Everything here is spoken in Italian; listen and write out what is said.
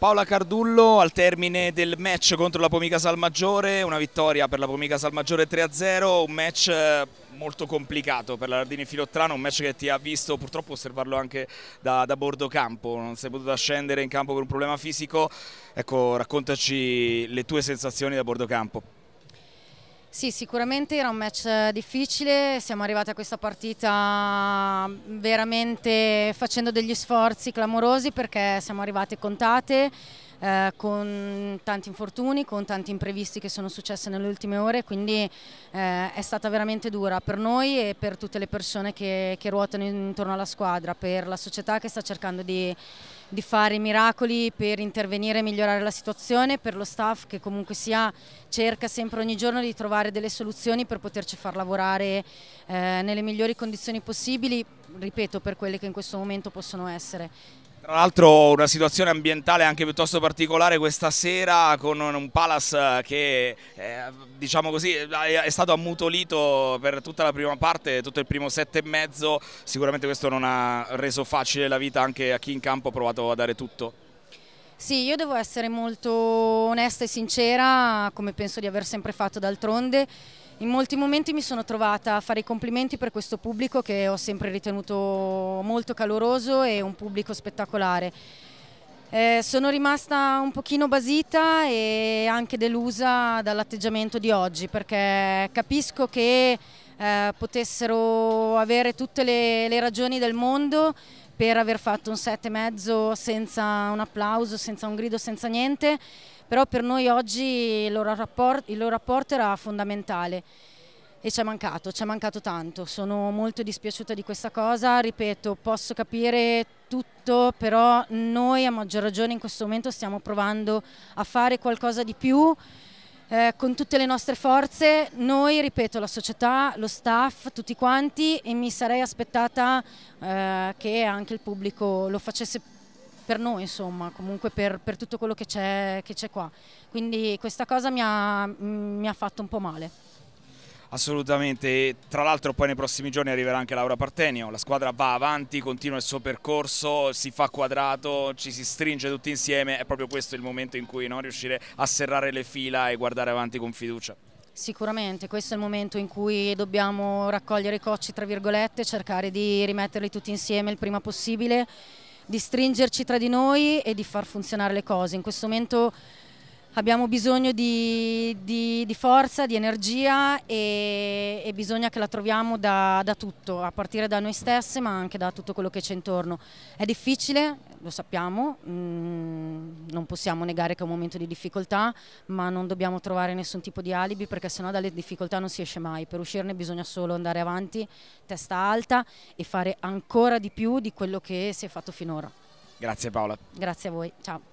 Paola Cardullo al termine del match contro la Pomica Salmaggiore, una vittoria per la Pomica Salmaggiore 3-0, un match eh, molto complicato per la l'Ardini Filottrano, un match che ti ha visto purtroppo osservarlo anche da, da, bordo campo, non sei potuta scendere in campo per un problema fisico, ecco raccontaci le tue sensazioni da bordo campo. Sì, sicuramente era un match eh, difficile, siamo arrivati a questa partita veramente facendo degli sforzi clamorosi perché siamo arrivati contate. Eh, con tanti infortuni, con tanti imprevisti che sono successi nelle ultime ore, quindi eh, è stata veramente dura per noi e per tutte le persone che, che ruotano intorno alla squadra, per la società che sta cercando di di fare miracoli per intervenire e migliorare la situazione, per lo staff che comunque sia cerca sempre ogni giorno di trovare delle soluzioni per poterci far lavorare eh, nelle migliori condizioni possibili, ripeto, per quelle che in questo momento possono essere. Tra l'altro una situazione ambientale anche piuttosto particolare questa sera con un Palace eh, che eh, diciamo così, è stato ammutolito per tutta la prima parte, tutto il primo set e mezzo, sicuramente questo non ha reso facile la vita anche a chi in campo ha provato a dare tutto. Sì, io devo essere molto onesta e sincera, come penso di aver sempre fatto d'altronde. In molti momenti mi sono trovata a fare i complimenti per questo pubblico che ho sempre ritenuto molto caloroso e un pubblico spettacolare. Eh, sono rimasta un pochino basita e anche delusa dall'atteggiamento di oggi perché capisco che eh, potessero avere tutte le, le ragioni del mondo per aver fatto un set e mezzo senza un applauso, senza un grido, senza niente, però per noi oggi il loro rapporto, il loro rapporto era fondamentale e ci è mancato, ci è mancato tanto, sono molto dispiaciuta di questa cosa, ripeto, posso capire tutto, però noi a maggior ragione in questo momento stiamo provando a fare qualcosa di più eh, con tutte le nostre forze, noi, ripeto, la società, lo staff, tutti quanti e mi sarei aspettata eh, che anche il pubblico lo facesse per noi, insomma, comunque per, per tutto quello che c'è qua. Quindi questa cosa mi ha, mh, mi ha fatto un po' male. Assolutamente, tra l'altro poi nei prossimi giorni arriverà anche Laura Partenio, la squadra va avanti, continua il suo percorso, si fa quadrato, ci si stringe tutti insieme, è proprio questo il momento in cui no? riuscire a serrare le fila e guardare avanti con fiducia. Sicuramente, questo è il momento in cui dobbiamo raccogliere i cocci, tra virgolette, cercare di rimetterli tutti insieme il prima possibile, di stringerci tra di noi e di far funzionare le cose. In questo momento abbiamo bisogno di, di, di, forza, di energia e, e bisogna che la troviamo da, da, tutto, a partire da noi stesse ma anche da tutto quello che c'è intorno. È difficile, lo sappiamo, mh, mm, non possiamo negare che è un momento di difficoltà, ma non dobbiamo trovare nessun tipo di alibi perché sennò dalle difficoltà non si esce mai, per uscirne bisogna solo andare avanti, testa alta e fare ancora di più di quello che si è fatto finora. Grazie Paola. Grazie a voi, ciao.